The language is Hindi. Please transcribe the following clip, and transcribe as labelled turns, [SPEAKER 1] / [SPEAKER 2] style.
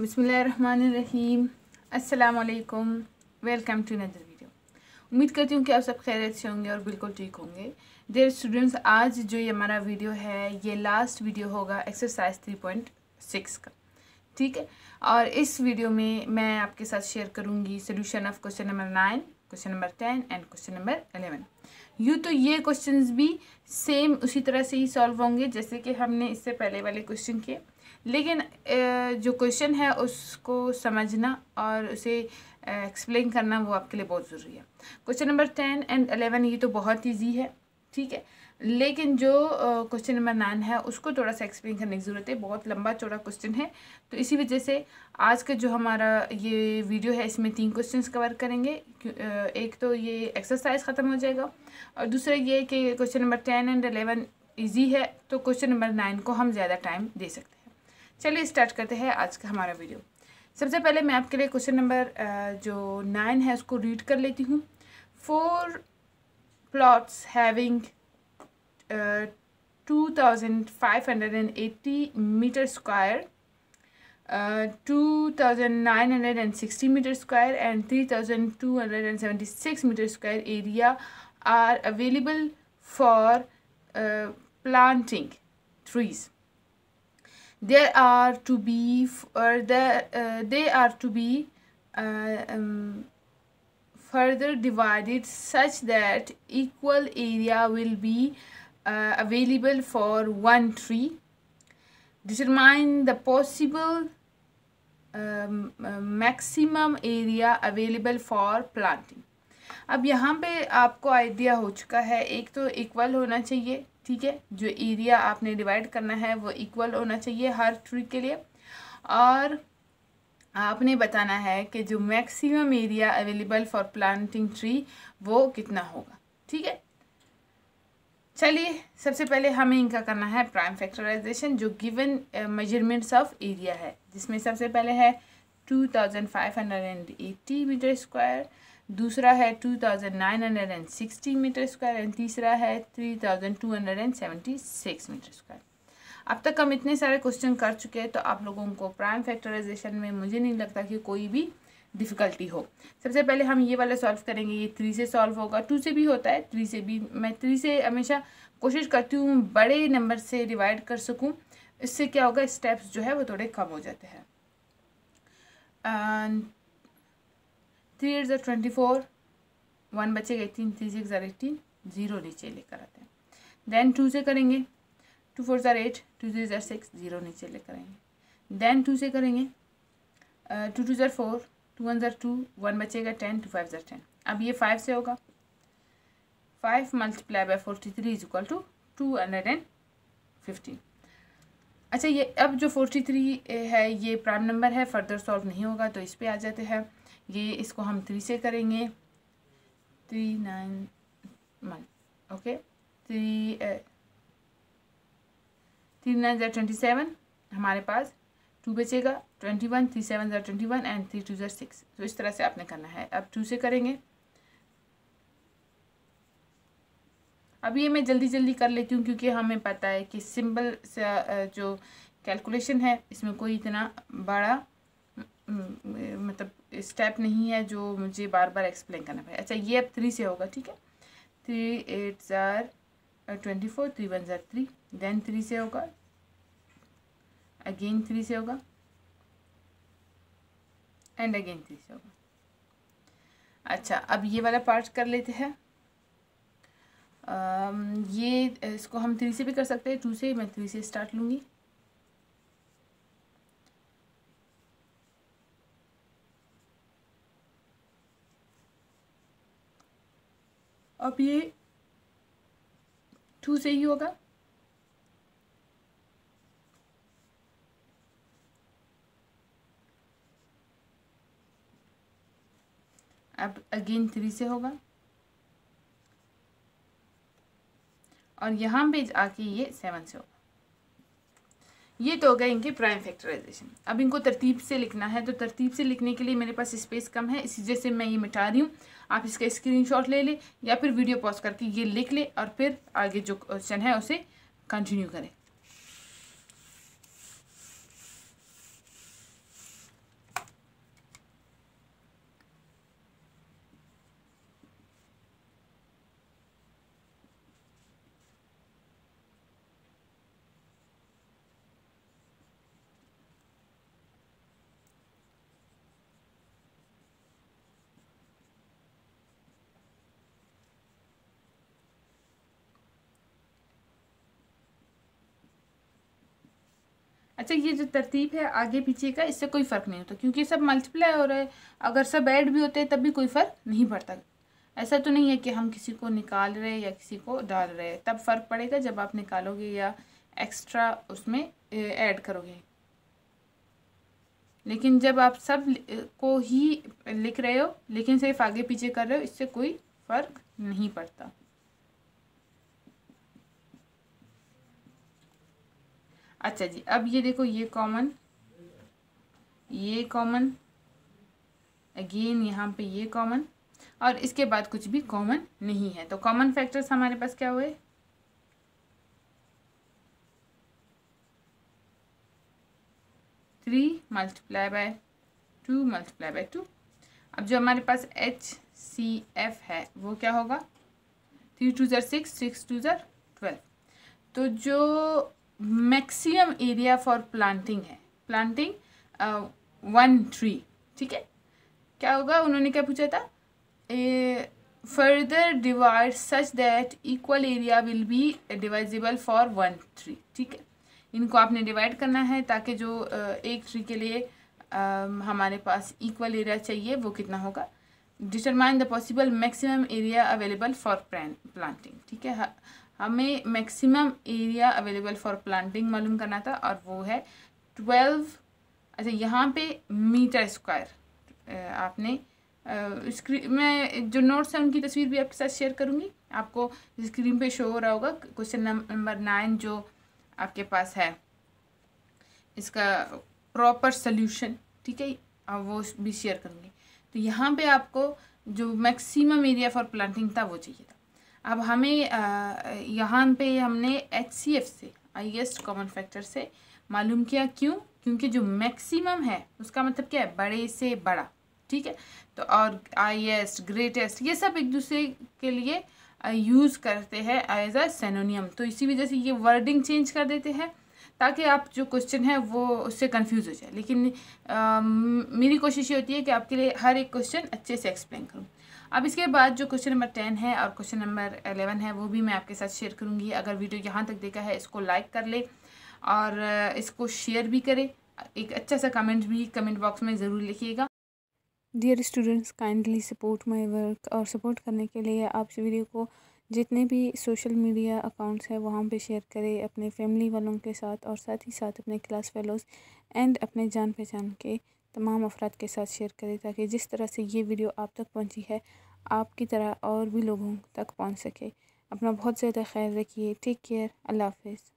[SPEAKER 1] बिसमीम अल्लाम वेलकम टू नदर वीडियो उम्मीद करती हूँ कि आप सब खैरियत से होंगे और बिल्कुल ठीक होंगे देर स्टूडेंट्स आज जो ये हमारा वीडियो है ये लास्ट वीडियो होगा एक्सरसाइज थ्री पॉइंट सिक्स का ठीक है और इस वीडियो में मैं आपके साथ शेयर करूँगी solution of question number nine question number ten and question number eleven यूँ तो ये क्वेश्चन भी सेम उसी तरह से ही सॉल्व होंगे जैसे कि हमने इससे पहले वाले क्वेश्चन किए लेकिन जो क्वेश्चन है उसको समझना और उसे एक्सप्लेन करना वो आपके लिए बहुत ज़रूरी है question number ten and eleven ये तो बहुत ईजी है ठीक है लेकिन जो क्वेश्चन नंबर नाइन है उसको थोड़ा सा एक्सप्लेन करने की ज़रूरत है बहुत लंबा चौड़ा क्वेश्चन है तो इसी वजह से आज का जो हमारा ये वीडियो है इसमें तीन क्वेश्चंस कवर करेंगे एक तो ये एक्सरसाइज ख़त्म हो जाएगा और दूसरा ये कि question number ten and eleven easy है तो क्वेश्चन नंबर नाइन को हम ज़्यादा टाइम दे सकते हैं चलिए स्टार्ट करते हैं आज का हमारा वीडियो सबसे पहले मैं आपके लिए क्वेश्चन नंबर जो नाइन है उसको रीड कर लेती हूँ four plots having two thousand five hundred and eighty metre square two thousand nine hundred and sixty metre square and three thousand two hundred and seventy six metre square area are available for planting trees there are to be or uh, uh, they are to be uh, um, further divided such that equal area will be uh, available for one tree determine the possible um, uh, maximum area available for planting अब यहाँ पे आपको आइडिया हो चुका है एक तो इक्वल होना चाहिए ठीक है जो एरिया आपने डिवाइड करना है वो इक्वल होना चाहिए हर ट्री के लिए और आपने बताना है कि जो maximum area available for planting tree वो कितना होगा ठीक है चलिए सबसे पहले हमें इनका करना है प्राइम फैक्टराइजेशन जो गिवन मेजरमेंट्स ऑफ एरिया है जिसमें सबसे पहले है two thousand five hundred and eighty metre square दूसरा है two thousand nine hundred and sixty metre square and तीसरा है three thousand two hundred and seventy six metre square अब तक हम इतने सारे क्वेश्चन कर चुके हैं तो आप लोगों को प्राइम फैक्टराइजेशन में मुझे नहीं लगता कि कोई भी डिफ़िकल्टी हो सबसे पहले हम ये वाला सॉल्व करेंगे ये थ्री से सॉल्व होगा टू से भी होता है थ्री से भी मैं थ्री से हमेशा कोशिश करती हूँ बड़े नंबर से डिवाइड कर सकूँ इससे क्या होगा स्टेप्स जो है वो थोड़े कम हो जाते हैं three eight twenty four one बचेगा एटीन थ्री सिक्स ज़ार एटीन ज़ीरो नीचे लेकर आते हैं देन टू से करेंगे टू फोर ज़ार एट टू थ्री ज़ार सिक्स ज़ीरो नीचे लेकर आएंगे देन टू से करेंगे टू टू ज़र फोर टू वन ज़र टू वन बचेगा टेन टू फाइव ज़र टेन अब ये फाइव से होगा five multiply by forty three is equal to two hundred and fifteen अच्छा ये अब जो फोर्टी थ्री है ये प्राइम नंबर है फर्दर सॉल्व नहीं होगा तो इस पर आ जाते हैं ये इसको हम थ्री से करेंगे three nine one okay three three nine ज़र ट्वेंटी सेवन हमारे पास टू बचेगा ट्वेंटी वन थ्री सेवन ज़र twenty one and three two ज़र सिक्स तो इस तरह से आपने करना है अब टू से करेंगे अब ये मैं जल्दी जल्दी कर लेती हूँ क्योंकि हमें पता है कि सिंपल uh, जो कैलकुलेशन है इसमें कोई इतना बड़ा हम्म, मतलब स्टेप नहीं है जो मुझे बार बार एक्सप्लेन करना पड़े अच्छा ये अब थ्री से होगा ठीक है थ्री एट ज़ार ट्वेंटी फोर थ्री वन ज़ार थ्री देन थ्री से होगा अगेन थ्री से होगा एंड अगेन थ्री से होगा अच्छा अब ये वाला पार्ट कर लेते हैं ये इसको हम थ्री से भी कर सकते हैं टू से मैं थ्री से स्टार्ट लूँगी अब ये टू से ही होगा अब अगेन थ्री से होगा और यहाँ पे आके ये सेवन से होगा ये तो हो गया इनके प्राइम फैक्टराइजेशन अब इनको तरतीब से लिखना है तो तरतीब से लिखने के लिए मेरे पास स्पेस कम है इस वजह से मैं ये मिटा रही हूँ आप इसका स्क्रीनशॉट ले लें या फिर वीडियो पॉज करके ये लिख लें और फिर आगे जो क्वेश्चन है उसे कंटिन्यू करें अच्छा ये जो तरतीब है आगे पीछे का इससे कोई फ़र्क नहीं होता क्योंकि सब मल्टीप्लाई हो रहा है अगर सब ऐड भी होते हैं तब भी कोई फ़र्क नहीं पड़ता ऐसा तो नहीं है कि हम किसी को निकाल रहे या किसी को डाल रहे तब फ़र्क पड़ेगा जब आप निकालोगे या एक्स्ट्रा उसमें ऐड करोगे लेकिन जब आप सब को ही लिख रहे हो लेकिन सिर्फ आगे पीछे कर रहे हो इससे कोई फ़र्क नहीं पड़ता अच्छा जी अब ये देखो ये कॉमन ये कॉमन अगेन यहाँ पे ये कॉमन और इसके बाद कुछ भी कॉमन नहीं है तो कॉमन फैक्टर्स हमारे पास क्या हुए three multiply by two multiply by two अब जो हमारे पास एच सी एफ है वो क्या होगा थ्री टू ज़र सिक्स सिक्स टू ज़र ट्वेल्व तो जो मैक्सिमम एरिया फॉर प्लांटिंग है प्लांटिंग वन ट्री ठीक है क्या होगा उन्होंने क्या पूछा था a further divide such that equal area will be divisible for one tree ठीक है इनको आपने डिवाइड करना है ताकि जो एक ट्री के लिए हमारे पास इक्वल एरिया चाहिए वो कितना होगा determine the possible maximum area available for planting ठीक है हमें maximum area available for planting मालूम करना था और वो है ट्वेल्व अच्छा यहाँ पे मीटर स्क्वायर आपने स्क्रीन मैं जो नोट्स हैं उनकी तस्वीर भी आपके साथ शेयर करूँगी आपको स्क्रीन पे शो हो रहा होगा क्वेश्चन नंबर नाइन जो आपके पास है इसका प्रॉपर सोल्यूशन ठीक है वो भी शेयर करूँगी तो यहाँ पे आपको जो मैक्सिमम एरिया फॉर प्लांटिंग था वो चाहिए था अब हमें यहाँ पे हमने एच सी एफ से हाइएस्ट कॉमन फैक्टर से मालूम किया क्यों क्योंकि जो मैक्सिमम है उसका मतलब क्या है बड़े से बड़ा ठीक है तो और हाइएस्ट ग्रेटेस्ट ये सब एक दूसरे के लिए यूज़ करते हैं एज अ सेनोनियम तो इसी वजह से ये वर्डिंग चेंज कर देते हैं ताकि आप जो क्वेश्चन है वो उससे कंफ्यूज हो जाए लेकिन आ, मेरी कोशिश ये होती है कि आपके लिए हर एक क्वेश्चन अच्छे से एक्सप्लेन करूँ अब इसके बाद जो क्वेश्चन नंबर टेन है और क्वेश्चन नंबर एलेवन है वो भी मैं आपके साथ शेयर करूँगी अगर वीडियो यहाँ तक देखा है इसको लाइक कर ले और इसको शेयर भी करें एक अच्छा सा कमेंट भी कमेंट बॉक्स में ज़रूर लिखिएगा dear students kindly support my work और सपोर्ट करने के लिए आप इस वीडियो को जितने भी सोशल मीडिया अकाउंट्स हैं वहाँ पे शेयर करें अपने फैमिली वालों के साथ और साथ ही साथ अपने क्लास फेलोज़ एंड अपने जान पहचान के तमाम अफराद के साथ शेयर करें ताकि जिस तरह से ये वीडियो आप तक पहुँची है आपकी तरह और भी लोगों तक पहुँच सके अपना बहुत ज़्यादा ख्याल रखिए टेक केयर अल्लाह हाफिज़